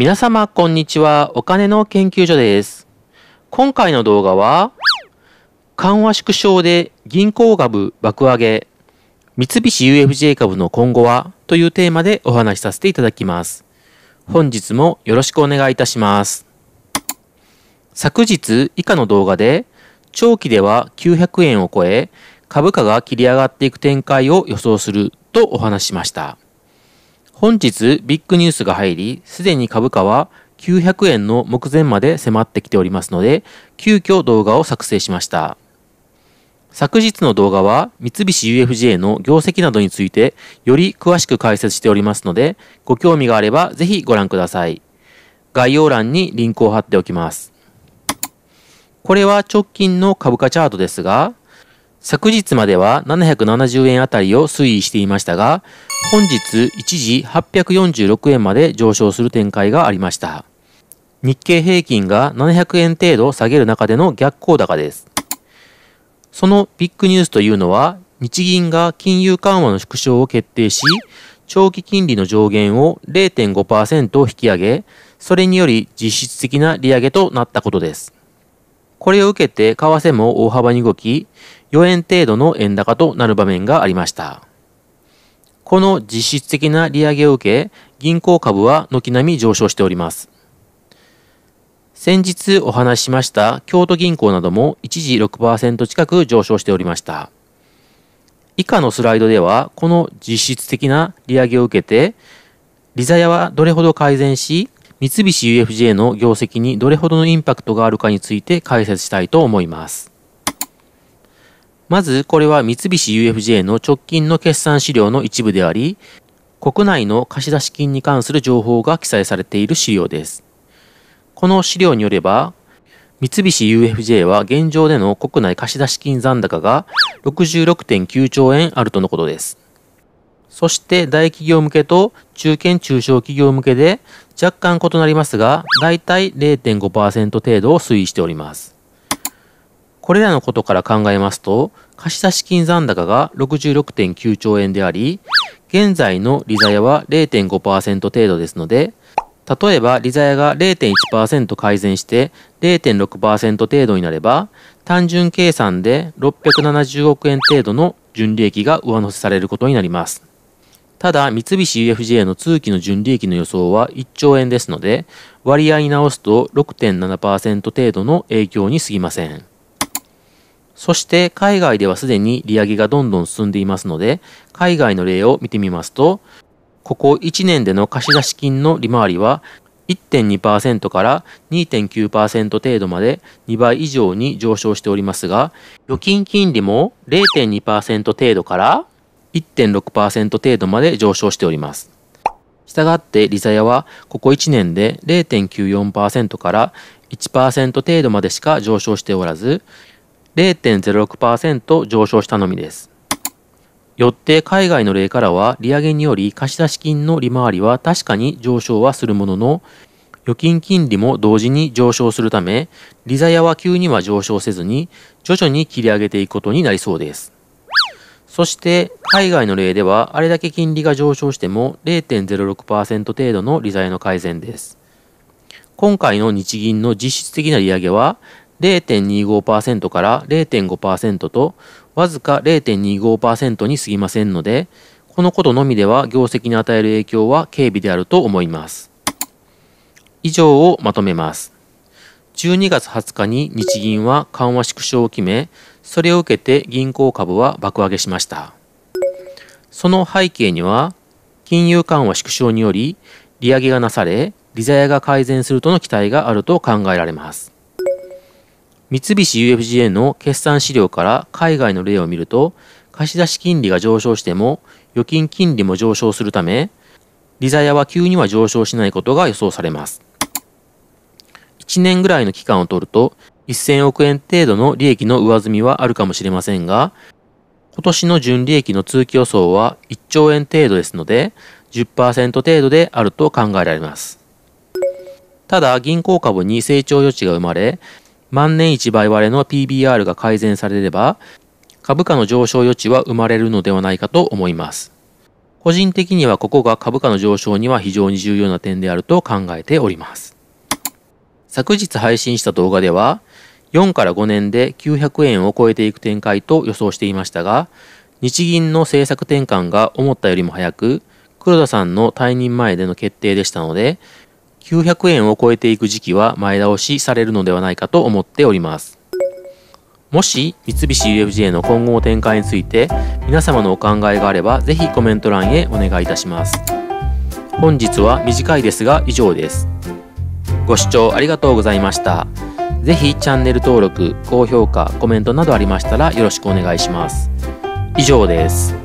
皆様こんにちはお金の研究所です今回の動画は緩和縮小で銀行株爆上げ三菱 UFJ 株の今後はというテーマでお話しさせていただきます本日もよろしくお願いいたします昨日以下の動画で長期では900円を超え株価が切り上がっていく展開を予想するとお話しました。本日ビッグニュースが入り、すでに株価は900円の目前まで迫ってきておりますので、急遽動画を作成しました。昨日の動画は三菱 UFJ の業績などについてより詳しく解説しておりますので、ご興味があればぜひご覧ください。概要欄にリンクを貼っておきます。これは直近の株価チャートですが、昨日までは770円あたりを推移していましたが、本日一時846円まで上昇する展開がありました。日経平均が700円程度下げる中での逆行高です。そのビッグニュースというのは、日銀が金融緩和の縮小を決定し、長期金利の上限を0.5%引き上げ、それにより実質的な利上げとなったことです。これを受けて為替も大幅に動き、4円程度の円高となる場面がありました。この実質的な利上げを受け、銀行株は軒並み上昇しております。先日お話ししました京都銀行なども一時6%近く上昇しておりました。以下のスライドでは、この実質的な利上げを受けて、利ザヤはどれほど改善し、三菱 UFJ の業績にどれほどのインパクトがあるかについて解説したいと思います。まず、これは三菱 UFJ の直近の決算資料の一部であり、国内の貸出金に関する情報が記載されている資料です。この資料によれば、三菱 UFJ は現状での国内貸出金残高が66.9兆円あるとのことです。そして大企業向けと中堅中小企業向けで若干異なりますが、だいたい0.5%程度を推移しております。これらのことから考えますと、貸出金残高が66.9兆円であり、現在の利ざやは0.5%程度ですので、例えば利ざやが0.1%改善して0.6%程度になれば、単純計算で670億円程度の純利益が上乗せされることになります。ただ、三菱 UFJ の通期の純利益の予想は1兆円ですので、割合に直すと6.7%程度の影響に過ぎません。そして海外ではすでに利上げがどんどん進んでいますので、海外の例を見てみますと、ここ1年での貸出金の利回りは1.2%から2.9%程度まで2倍以上に上昇しておりますが、預金金利も0.2%程度から1.6%程度まで上昇しております。したがってリザヤはここ1年で0.94%から1%程度までしか上昇しておらず、0.06%上昇したのみです。よって海外の例からは利上げにより貸出金の利回りは確かに上昇はするものの、預金金利も同時に上昇するため、利ザヤは急には上昇せずに、徐々に切り上げていくことになりそうです。そして、海外の例では、あれだけ金利が上昇しても0.06%程度の利ザヤの改善です。今回の日銀の実質的な利上げは0.25%から0.5%とわずか0.25%に過ぎませんので、このことのみでは業績に与える影響は軽微であると思います。以上をまとめます。12月20日に日銀は緩和縮小を決め、それを受けて銀行株は爆上げしました。その背景には、金融緩和縮小により利上げがなされ、利ざやが改善するとの期待があると考えられます。三菱 UFJ の決算資料から海外の例を見ると、貸出金利が上昇しても、預金金利も上昇するため、利ザヤは急には上昇しないことが予想されます。1年ぐらいの期間を取ると、1000億円程度の利益の上積みはあるかもしれませんが、今年の純利益の通期予想は1兆円程度ですので、10%程度であると考えられます。ただ、銀行株に成長余地が生まれ、万年一倍割れの PBR が改善されれば、株価の上昇余地は生まれるのではないかと思います。個人的にはここが株価の上昇には非常に重要な点であると考えております。昨日配信した動画では、4から5年で900円を超えていく展開と予想していましたが、日銀の政策転換が思ったよりも早く、黒田さんの退任前での決定でしたので、900円を超えていく時期は前倒しされるのではないかと思っております。もし三菱 UFJ の今後の展開について皆様のお考えがあればぜひコメント欄へお願いいたします。本日は短いですが以上です。ご視聴ありがとうございました。ぜひチャンネル登録、高評価、コメントなどありましたらよろしくお願いします。以上です。